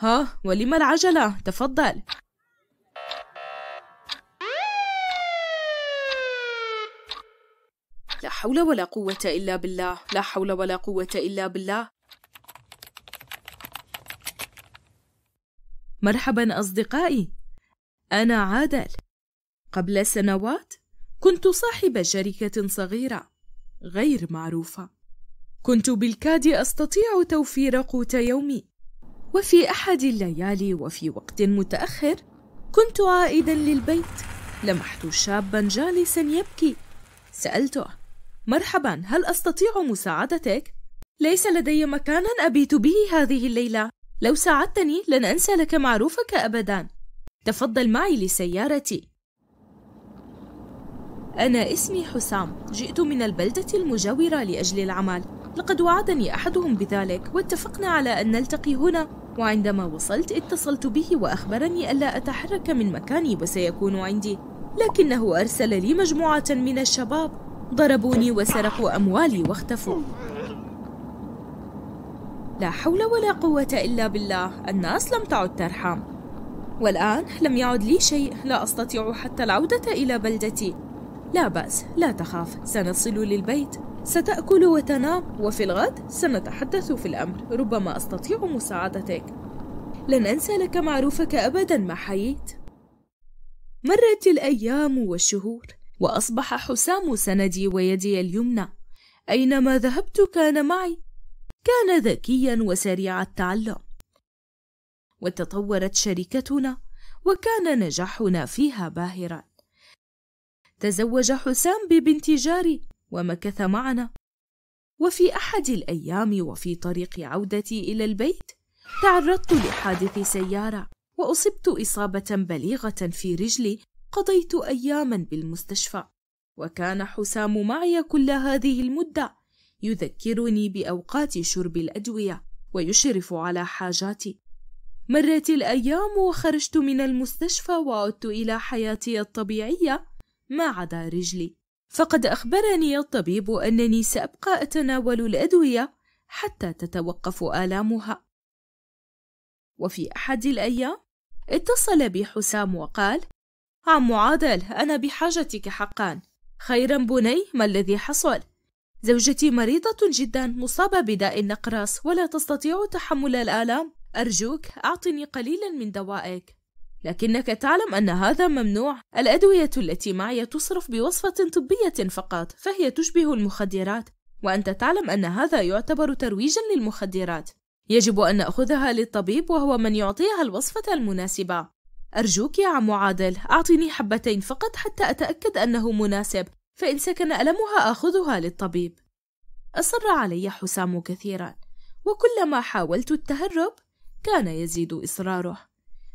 ها ولم العجلة تفضل لا حول ولا قوة إلا بالله لا حول ولا قوة إلا بالله مرحبا أصدقائي أنا عادل قبل سنوات كنت صاحب شركة صغيرة غير معروفة كنت بالكاد أستطيع توفير قوت يومي وفي أحد الليالي وفي وقت متأخر كنت عائدا للبيت لمحت شابا جالسا يبكي سألته مرحبا هل أستطيع مساعدتك؟ ليس لدي مكان أبيت به هذه الليلة لو ساعدتني لن أنسى لك معروفك أبدا تفضل معي لسيارتي أنا اسمي حسام جئت من البلدة المجاورة لأجل العمل لقد وعدني أحدهم بذلك واتفقنا على أن نلتقي هنا وعندما وصلت اتصلت به وأخبرني ألا أتحرك من مكاني وسيكون عندي لكنه أرسل لي مجموعة من الشباب ضربوني وسرقوا أموالي واختفوا لا حول ولا قوة إلا بالله الناس لم تعد ترحم والآن لم يعد لي شيء لا أستطيع حتى العودة إلى بلدتي لا بأس لا تخاف سنصل للبيت ستأكل وتنام وفي الغد سنتحدث في الأمر ربما أستطيع مساعدتك لن أنسى لك معروفك أبدا ما حييت مرت الأيام والشهور وأصبح حسام سندي ويدي اليمنى أينما ذهبت كان معي كان ذكيا وسريع التعلم وتطورت شركتنا وكان نجاحنا فيها باهرا تزوج حسام ببنت جاري ومكث معنا وفي احد الايام وفي طريق عودتي الى البيت تعرضت لحادث سياره واصبت اصابه بليغه في رجلي قضيت اياما بالمستشفى وكان حسام معي كل هذه المده يذكرني باوقات شرب الادويه ويشرف على حاجاتي مرت الايام وخرجت من المستشفى وعدت الى حياتي الطبيعيه ما عدا رجلي فقد أخبرني الطبيب أنني سأبقى أتناول الأدوية حتى تتوقف آلامها. وفي أحد الأيام اتصل بي حسام وقال: عم عادل أنا بحاجتك حقا، خيرا بني ما الذي حصل؟ زوجتي مريضة جدا مصابة بداء النقراس، ولا تستطيع تحمل الآلام، أرجوك أعطني قليلا من دوائك. لكنك تعلم أن هذا ممنوع الأدوية التي معي تصرف بوصفة طبية فقط فهي تشبه المخدرات وأنت تعلم أن هذا يعتبر ترويجا للمخدرات يجب أن نأخذها للطبيب وهو من يعطيها الوصفة المناسبة أرجوك يا عم عادل أعطني حبتين فقط حتى أتأكد أنه مناسب فإن سكن ألمها آخذها للطبيب أصر علي حسام كثيرا وكلما حاولت التهرب كان يزيد إصراره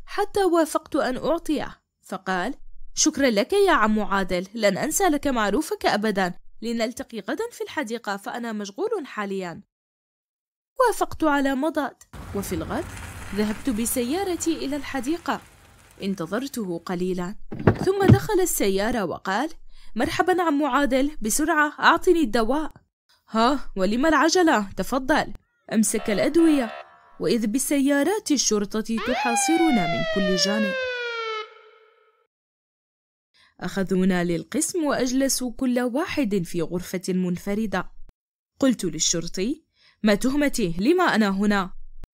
حتى وافقت أن أعطيه فقال شكرا لك يا عم عادل لن أنسى لك معروفك أبدا لنلتقي غدا في الحديقة فأنا مشغول حاليا وافقت على مضض وفي الغد ذهبت بسيارتي إلى الحديقة انتظرته قليلا ثم دخل السيارة وقال مرحبا عم عادل بسرعة أعطني الدواء ها ولم العجلة تفضل أمسك الأدوية وإذ بسيارات الشرطة تحاصرنا من كل جانب أخذونا للقسم وأجلسوا كل واحد في غرفة منفردة قلت للشرطي ما تهمتي لما أنا هنا؟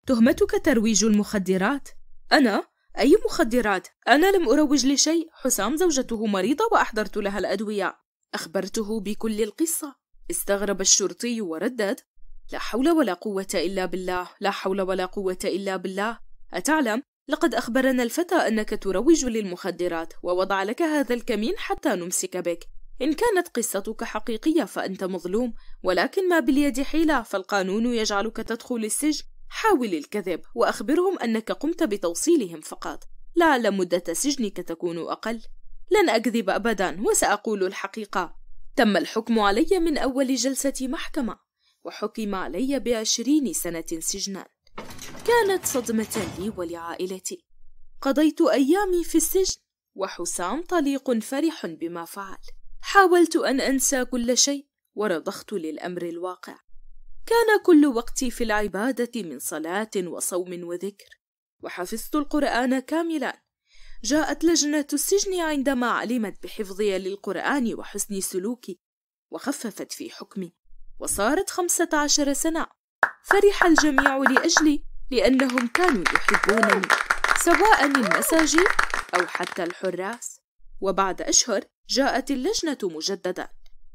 تهمتك ترويج المخدرات أنا؟ أي مخدرات؟ أنا لم أروج لشيء حسام زوجته مريضة وأحضرت لها الأدوية أخبرته بكل القصة استغرب الشرطي وردد لا حول ولا قوة إلا بالله لا حول ولا قوة إلا بالله أتعلم لقد أخبرنا الفتى أنك تروج للمخدرات ووضع لك هذا الكمين حتى نمسك بك إن كانت قصتك حقيقية فأنت مظلوم ولكن ما باليد حيلة فالقانون يجعلك تدخل السجن حاول الكذب وأخبرهم أنك قمت بتوصيلهم فقط لعل مدة سجنك تكون أقل لن أكذب أبدا وسأقول الحقيقة تم الحكم علي من أول جلسة محكمة وحكم علي بعشرين سنة سجنا كانت صدمة لي ولعائلتي قضيت أيامي في السجن وحسام طليق فرح بما فعل حاولت أن أنسى كل شيء ورضخت للأمر الواقع كان كل وقتي في العبادة من صلاة وصوم وذكر وحفظت القرآن كاملا جاءت لجنة السجن عندما علمت بحفظي للقرآن وحسن سلوكي وخففت في حكمي وصارت خمسة عشر سنة فرح الجميع لأجلي لأنهم كانوا يحبونني سواء المساجين أو حتى الحراس وبعد أشهر جاءت اللجنة مجددا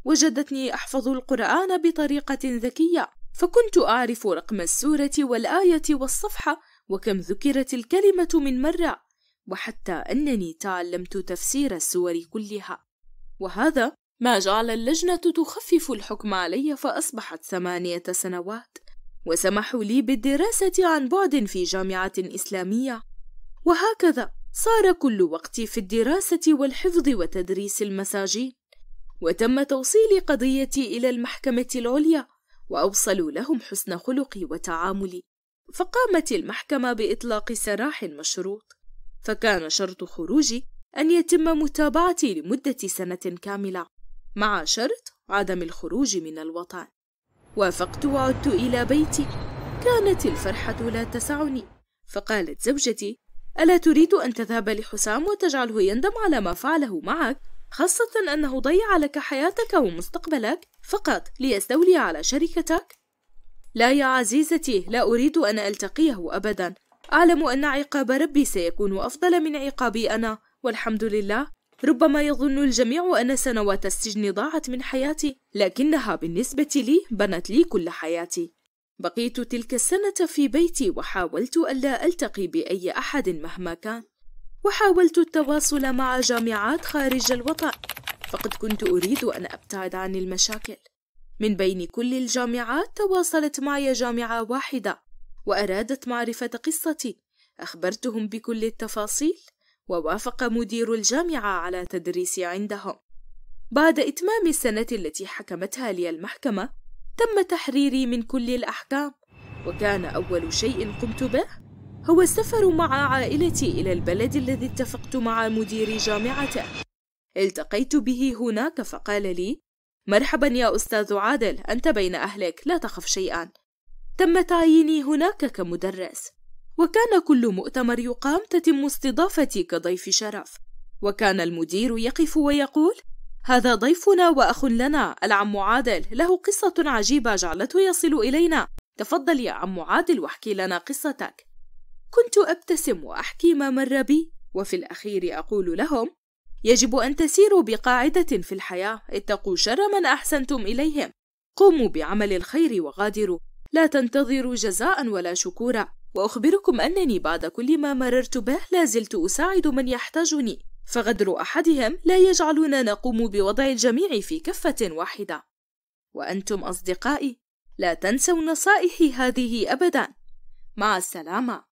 وجدتني أحفظ القرآن بطريقة ذكية فكنت أعرف رقم السورة والآية والصفحة وكم ذكرت الكلمة من مرة وحتى أنني تعلمت تفسير السور كلها وهذا ما جعل اللجنة تخفف الحكم علي فأصبحت ثمانية سنوات وسمحوا لي بالدراسة عن بعد في جامعة إسلامية وهكذا صار كل وقتي في الدراسة والحفظ وتدريس المساجين وتم توصيل قضيتي إلى المحكمة العليا وأوصلوا لهم حسن خلقي وتعاملي فقامت المحكمة بإطلاق سراح مشروط فكان شرط خروجي أن يتم متابعتي لمدة سنة كاملة مع شرط عدم الخروج من الوطن وافقت وعدت إلى بيتي كانت الفرحة لا تسعني فقالت زوجتي ألا تريد أن تذهب لحسام وتجعله يندم على ما فعله معك خاصة أنه ضيع لك حياتك ومستقبلك فقط ليستولي على شركتك؟ لا يا عزيزتي لا أريد أن ألتقيه أبدا أعلم أن عقاب ربي سيكون أفضل من عقابي أنا والحمد لله ربما يظن الجميع أن سنوات السجن ضاعت من حياتي لكنها بالنسبة لي بنت لي كل حياتي بقيت تلك السنة في بيتي وحاولت ألا ألتقي بأي أحد مهما كان وحاولت التواصل مع جامعات خارج الوطن فقد كنت أريد أن أبتعد عن المشاكل من بين كل الجامعات تواصلت معي جامعة واحدة وأرادت معرفة قصتي أخبرتهم بكل التفاصيل ووافق مدير الجامعة على تدريسي عندهم بعد إتمام السنة التي حكمتها لي المحكمة تم تحريري من كل الأحكام وكان أول شيء قمت به هو السفر مع عائلتي إلى البلد الذي اتفقت مع مدير جامعته التقيت به هناك فقال لي مرحبا يا أستاذ عادل أنت بين أهلك لا تخف شيئا تم تعييني هناك كمدرس وكان كل مؤتمر يقام تتم استضافتي كضيف شرف وكان المدير يقف ويقول هذا ضيفنا وأخ لنا العم عادل له قصة عجيبة جعلته يصل إلينا تفضل يا عم عادل واحكي لنا قصتك كنت أبتسم وأحكي ما مر بي وفي الأخير أقول لهم يجب أن تسيروا بقاعدة في الحياة اتقوا شر من أحسنتم إليهم قوموا بعمل الخير وغادروا لا تنتظروا جزاء ولا شكورا وأخبركم أنني بعد كل ما مررت به لازلت أساعد من يحتاجني فغدر أحدهم لا يجعلنا نقوم بوضع الجميع في كفة واحدة وأنتم أصدقائي لا تنسوا نصائحي هذه أبدا مع السلامة